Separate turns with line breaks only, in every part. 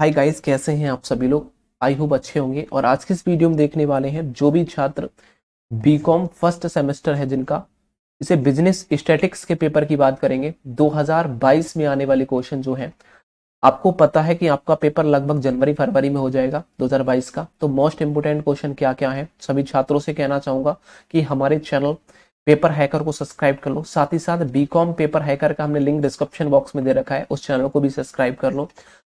hi guys कैसे हैं आप सभी लोग आई होप अच्छे होंगे और आज के इस वीडियो में देखने वाले हैं जो भी छात्र बीकॉम फर्स्ट सेमेस्टर है जिनका इसे बिजनेस स्टैटिक्स के पेपर की बात करेंगे 2022 में आने वाले क्वेश्चन जो हैं आपको पता है कि आपका पेपर लगभग जनवरी फरवरी में हो जाएगा 2022 का तो मोस्ट इम्पोर्टेंट क्वेश्चन क्या क्या है सभी छात्रों से कहना चाहूंगा कि हमारे चैनल पेपर हैकर को सब्सक्राइब कर लो साथ ही साथ बीकॉम पेपर हैकर का हमने लिंक डिस्क्रिप्शन बॉक्स में दे रखा है उस चैनल को भी सब्सक्राइब कर लो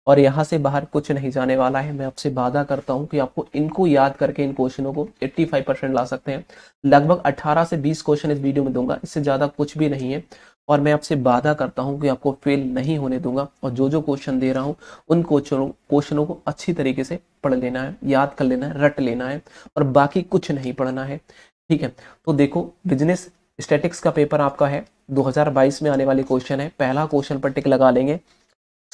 और यहाँ से बाहर कुछ नहीं जाने वाला है मैं आपसे वादा करता हूँ कि आपको इनको याद करके इन क्वेश्चनों को 85 परसेंट ला सकते हैं लगभग 18 से 20 क्वेश्चन इस वीडियो में दूंगा इससे ज़्यादा कुछ भी नहीं है और मैं आपसे वादा करता हूँ कि आपको फेल नहीं होने दूंगा और जो जो क्वेश्चन दे रहा हूँ उन क्वेश्चनों क्वेश्चनों को अच्छी तरीके से पढ़ लेना है याद कर लेना है रट लेना है और बाकी कुछ नहीं पढ़ना है ठीक है तो देखो बिजनेस स्टेटिक्स का पेपर आपका है 2022 में आने वाले क्वेश्चन है पहला क्वेश्चन पर टिक लगा लेंगे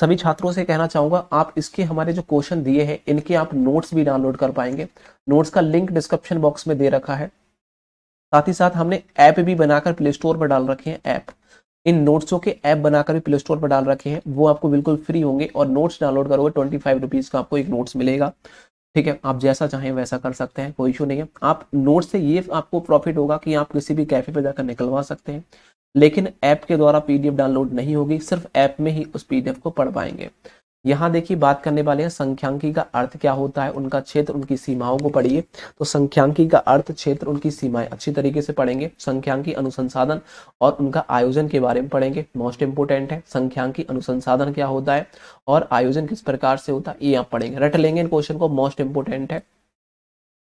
सभी छात्रों से कहना चाहूंगा आप इसके हमारे जो क्वेश्चन दिए हैं इनके आप नोट्स भी डाउनलोड कर पाएंगे नोट्स का लिंक डिस्क्रिप्शन बॉक्स में दे रखा है साथ ही साथ हमने ऐप भी बनाकर प्ले स्टोर पर डाल रखे हैं ऐप इन नोट्सों के ऐप बनाकर भी प्ले स्टोर पर डाल रखे हैं वो आपको बिल्कुल फ्री होंगे और नोट्स डाउनलोड करोगे ट्वेंटी फाइव रुपीज़ का आपको एक नोट्स मिलेगा ठीक है आप जैसा चाहें वैसा कर सकते हैं कोई इशू नहीं है आप नोट से ये आपको प्रॉफिट होगा कि आप किसी भी कैफे पे जाकर निकलवा सकते हैं लेकिन ऐप के द्वारा पीडीएफ डाउनलोड नहीं होगी सिर्फ ऐप में ही उस पीडीएफ को पढ़ पाएंगे यहाँ देखिए बात करने वाले हैं संख्यांकी का अर्थ क्या होता है उनका क्षेत्र उनकी सीमाओं को पढ़िए तो संख्यांकी का अर्थ क्षेत्र उनकी सीमाएं अच्छी तरीके से पढ़ेंगे संख्यांकी अनुसंसाधन और उनका आयोजन के बारे में पढ़ेंगे मोस्ट इंपोर्टेंट है संख्यांकी अनुसंसाधन क्या होता है और आयोजन किस प्रकार से होता है ये आप पढ़ेंगे रट लेंगे इन क्वेश्चन को मोस्ट इंपोर्टेंट है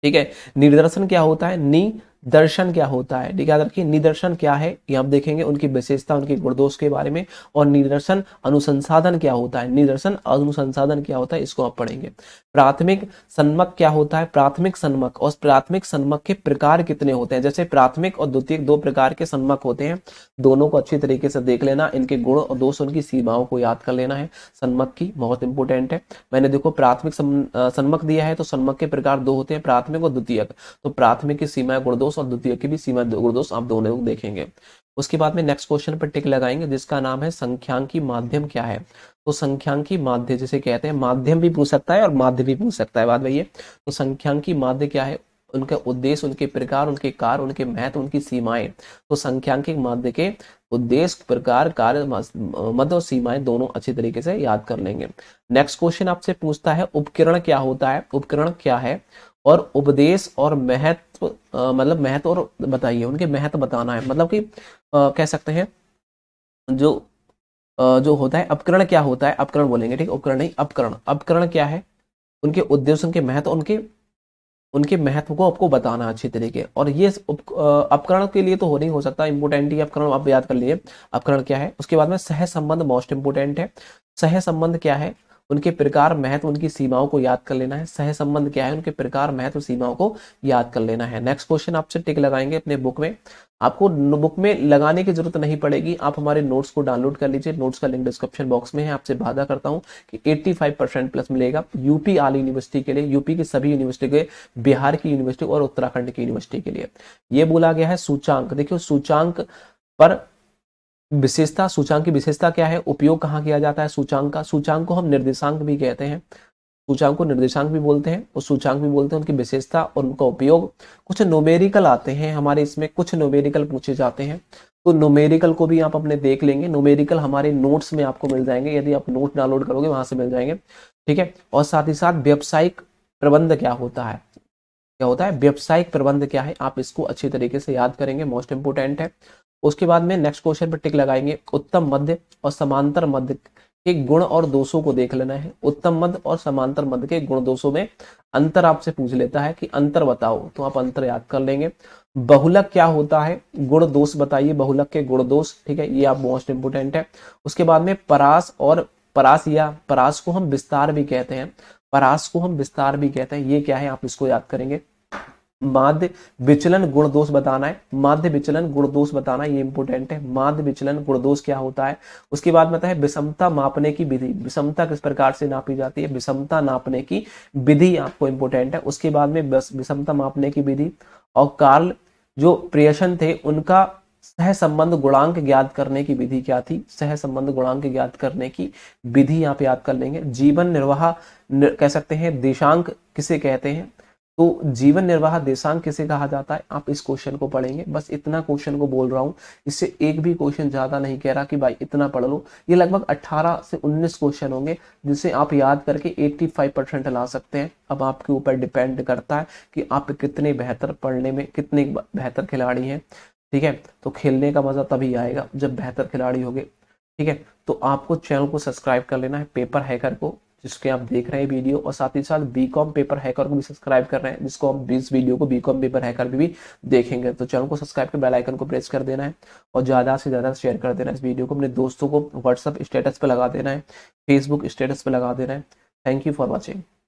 ठीक है निर्दर्शन क्या होता है नी दर्शन क्या होता है ठीक है याद रखिए निदर्शन क्या है ये हम देखेंगे उनकी विशेषता उनके गुणदोष के बारे में और निदर्शन अनुसंसाधन क्या होता है निदर्शन अनुसंसाधन क्या होता है इसको आप पढ़ेंगे प्राथमिक सन्मक क्या होता है प्राथमिक सन्मक और प्राथमिक सन्मक के प्रकार कितने होते हैं जैसे प्राथमिक और द्वितीय दो प्रकार के सन्मक होते हैं दोनों को अच्छी तरीके से देख लेना इनके गुण और दोष उनकी सीमाओं को याद कर लेना है सन्मक की बहुत इंपॉर्टेंट है मैंने देखो प्राथमिक सन्मक दिया है तो सन्मक के प्रकार दो होते हैं प्राथमिक और द्वितीयक तो प्राथमिक की सीमाएं गुणदोष दोष और द्वितीय की भी सीमा गुरुदोष आप दोनों लोग देखेंगे उसके बाद में नेक्स्ट क्वेश्चन पर टिक लगाएंगे जिसका नाम है संख्यांकी माध्यम क्या है तो संख्यांकी माध्य जिसे कहते हैं माध्यम भी पूछ सकता है और माध्य भी पूछ सकता है बाद में ये तो संख्यांकी माध्य क्या है उनका उद्देश्य उनके प्रकार उनके कार्य उनके महत्व उनकी सीमाएं तो संख्यांकिक माध्य के उद्देश्य प्रकार कार्य मध्य और सीमाएं दोनों अच्छे तरीके से याद कर लेंगे नेक्स्ट क्वेश्चन आपसे पूछता है उपकरण क्या होता है उपकरण क्या है और उपदेश और महत्व मतलब महत्व और बताइए उनके महत्व बताना है मतलब कि आ, कह सकते हैं जो आ, जो होता है अपकरण क्या होता है अपकरण बोलेंगे ठीक उपकरण नहीं अपकरण अपकरण क्या है उनके उद्देश्य उनके महत्व उनके उनके महत्व को आपको बताना अच्छे तरीके और ये अपकरण के लिए तो हो नहीं हो सकता इंपोर्टेंट ही अपकरण आप याद कर लिए अपकरण क्या है उसके बाद में सह संबंध मोस्ट इंपोर्टेंट है सह संबंध क्या है उनके प्रकार महत्व उनकी सीमाओं को याद कर लेना है सह संबंध क्या है उनके प्रकार महत्व सीमाओं को याद कर लेना है नेक्स्ट क्वेश्चन आपसे टिक लगाएंगे अपने बुक में आपको बुक में लगाने की जरूरत नहीं पड़ेगी आप हमारे नोट्स को डाउनलोड कर लीजिए नोट्स का लिंक डिस्क्रिप्शन बॉक्स में है आपसे वादा करता हूं कि 85 परसेंट प्लस मिलेगा यूपी आल यूनिवर्सिटी के लिए यूपी की सभी यूनिवर्सिटी के बिहार की यूनिवर्सिटी और उत्तराखंड की यूनिवर्सिटी के लिए ये बोला गया है सूचांक देखियो सूचांक पर विशेषता सूचांक की विशेषता क्या है उपयोग कहाँ किया जाता है सूचांक का सूचांक को हम निर्देशांक भी कहते हैं सूचांक को निर्देशांक भी बोलते हैं और सूचांक भी बोलते हैं उनकी विशेषता और उनका उपयोग कुछ नोमेरिकल आते हैं हमारे इसमें कुछ नोमेरिकल पूछे जाते हैं तो नोमेरिकल को भी आप अपने देख लेंगे नोमेरिकल हमारे नोट्स में आपको मिल जाएंगे यदि आप नोट डाउनलोड करोगे वहां से मिल जाएंगे ठीक है और साथ ही साथ व्यावसायिक प्रबंध क्या होता है क्या होता है व्यवसायिक प्रबंध क्या है आप इसको अच्छी तरीके से याद करेंगे मोस्ट इंपोर्टेंट है उसके बाद में नेक्स्ट क्वेश्चन पर टिक लगाएंगे उत्तम मध्य और समांतर मध्य के गुण और दोषों को देख लेना है उत्तम मध्य और समांतर मध्य के गुण दोषों में अंतर आपसे पूछ लेता है कि अंतर बताओ तो आप अंतर याद कर लेंगे बहुलक क्या होता है गुण दोष बताइए बहुलक के गुण दोष ठीक है ये आप मोस्ट इंपोर्टेंट है उसके बाद में परास और परास या परास को हम विस्तार भी कहते हैं परास को हम विस्तार भी कहते हैं ये क्या है आप इसको याद करेंगे माध्य विचलन गुण दोष बताना है माध्य विचलन गुण दोष बताना ये इंपोर्टेंट है माध्य विचलन गुण दोष क्या होता है उसके बाद में विषमता मापने की विधि विषमता किस प्रकार से नापी जाती है विषमता नापने की विधि आपको इंपोर्टेंट है उसके बाद में विषमता मापने की विधि और कार्ल जो प्रियशन थे उनका सहसंबंध गुणांक ज्ञात करने की विधि क्या थी सहसंबंध गुणांक ज्ञात करने की विधि आप याद कर लेंगे जीवन निर्वाह कह सकते हैं दिशांक किसे कहते हैं तो जीवन निर्वाह देशांक किसे कहा जाता है आप इस क्वेश्चन को पढ़ेंगे बस इतना क्वेश्चन को बोल रहा हूं इससे एक भी क्वेश्चन ज्यादा नहीं कह रहा कि भाई इतना पढ़ लो ये लगभग 18 से 19 क्वेश्चन होंगे जिसे आप याद करके 85 परसेंट ला सकते हैं अब आपके ऊपर डिपेंड करता है कि आप कितने बेहतर पढ़ने में कितने बेहतर खिलाड़ी हैं ठीक है तो खेलने का मजा तभी आएगा जब बेहतर खिलाड़ी होगे ठीक है तो आपको चैनल को सब्सक्राइब कर लेना है पेपर हैकर को जिसके आप देख रहे हैं वीडियो और साथ ही साथ बी कॉम पेपर हैकर को भी सब्सक्राइब कर रहे हैं जिसको हम इस वीडियो को बी कॉम पेपर हैकर भी, भी देखेंगे तो चैनल को सब्सक्राइब कर बेल आइकन को प्रेस कर देना है और ज़्यादा से ज़्यादा शेयर कर देना है इस वीडियो को अपने दोस्तों को व्हाट्सअप स्टेटस पर लगा देना है फेसबुक स्टेटस पर लगा देना है थैंक यू फॉर वॉचिंग